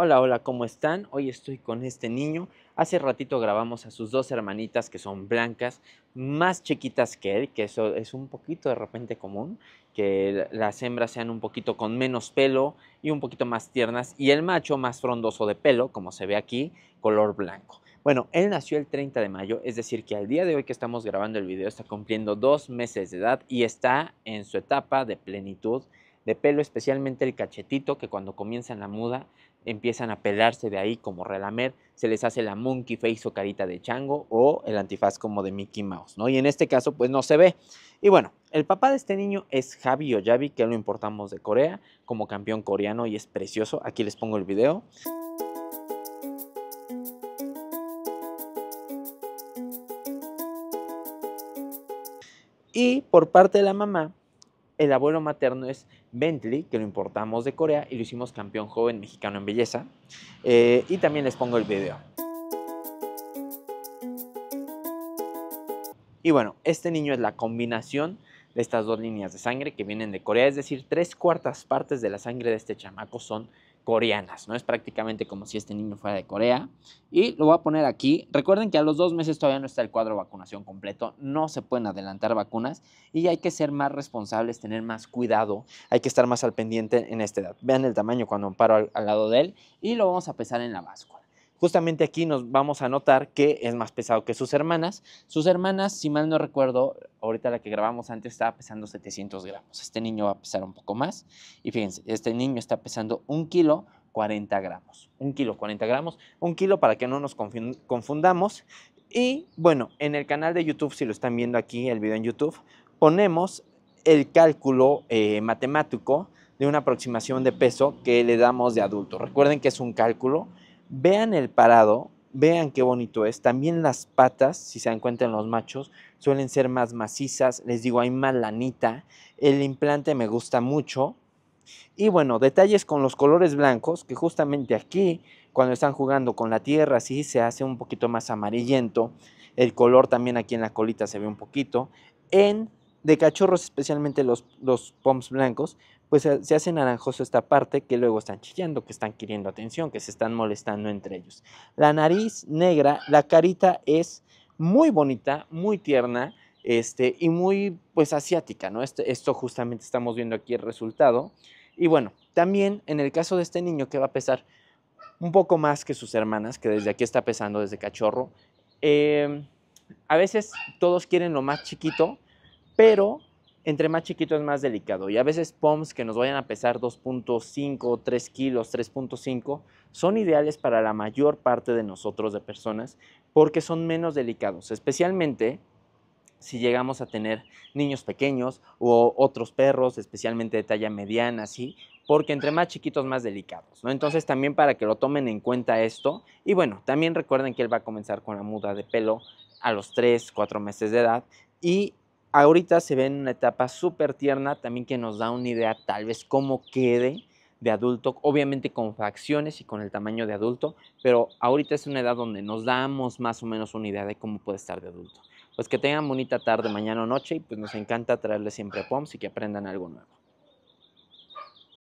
Hola, hola, ¿cómo están? Hoy estoy con este niño. Hace ratito grabamos a sus dos hermanitas que son blancas, más chiquitas que él, que eso es un poquito de repente común, que las hembras sean un poquito con menos pelo y un poquito más tiernas, y el macho más frondoso de pelo, como se ve aquí, color blanco. Bueno, él nació el 30 de mayo, es decir, que al día de hoy que estamos grabando el video está cumpliendo dos meses de edad y está en su etapa de plenitud de pelo, especialmente el cachetito, que cuando comienzan la muda empiezan a pelarse de ahí como relamer, se les hace la monkey face o carita de chango o el antifaz como de Mickey Mouse, ¿no? Y en este caso pues no se ve. Y bueno, el papá de este niño es Javi Oyabi, que lo importamos de Corea como campeón coreano y es precioso. Aquí les pongo el video. Y por parte de la mamá, el abuelo materno es Bentley, que lo importamos de Corea y lo hicimos campeón joven mexicano en belleza. Eh, y también les pongo el video. Y bueno, este niño es la combinación de estas dos líneas de sangre que vienen de Corea, es decir, tres cuartas partes de la sangre de este chamaco son coreanas, ¿no? Es prácticamente como si este niño fuera de Corea. Y lo voy a poner aquí. Recuerden que a los dos meses todavía no está el cuadro de vacunación completo, no se pueden adelantar vacunas y hay que ser más responsables, tener más cuidado, hay que estar más al pendiente en esta edad. Vean el tamaño cuando amparo al, lado de él y lo vamos a pesar en la báscula. Justamente aquí nos vamos a notar que es más pesado que sus hermanas. Sus hermanas, si mal no recuerdo, ahorita la que grabamos antes estaba pesando 700 gramos. Este niño va a pesar un poco más. Y fíjense, este niño está pesando un kilo 40 gramos. Un kilo 40 gramos. Un kilo para que no nos confundamos. Y bueno, en el canal de YouTube, si lo están viendo aquí, el video en YouTube, ponemos el cálculo eh, matemático de una aproximación de peso que le damos de adulto. Recuerden que es un cálculo Vean el parado, vean qué bonito es. También las patas, si se dan cuenta en los machos, suelen ser más macizas. Les digo, hay más lanita. El implante me gusta mucho. Y bueno, detalles con los colores blancos, que justamente aquí, cuando están jugando con la tierra, sí se hace un poquito más amarillento. El color también aquí en la colita se ve un poquito. En de cachorros, especialmente los, los poms blancos, pues eh, se hace naranjoso esta parte que luego están chillando, que están queriendo atención, que se están molestando entre ellos. La nariz negra, la carita es muy bonita, muy tierna este, y muy pues asiática, ¿no? Este, esto justamente estamos viendo aquí el resultado. Y bueno, también en el caso de este niño que va a pesar un poco más que sus hermanas, que desde aquí está pesando desde cachorro, eh, a veces todos quieren lo más chiquito, pero entre más chiquito es más delicado. Y a veces POMs que nos vayan a pesar 2.5, 3 kilos, 3.5, son ideales para la mayor parte de nosotros, de personas, porque son menos delicados, especialmente si llegamos a tener niños pequeños o otros perros, especialmente de talla mediana, así, porque entre más chiquitos más delicados, ¿no? Entonces también para que lo tomen en cuenta esto y bueno, también recuerden que él va a comenzar con la muda de pelo a los 3, 4 meses de edad y Ahorita se ve en una etapa súper tierna, también que nos da una idea tal vez cómo quede de adulto, obviamente con facciones y con el tamaño de adulto, pero ahorita es una edad donde nos damos más o menos una idea de cómo puede estar de adulto. Pues que tengan bonita tarde, mañana o noche y pues nos encanta traerles siempre POMS y que aprendan algo nuevo.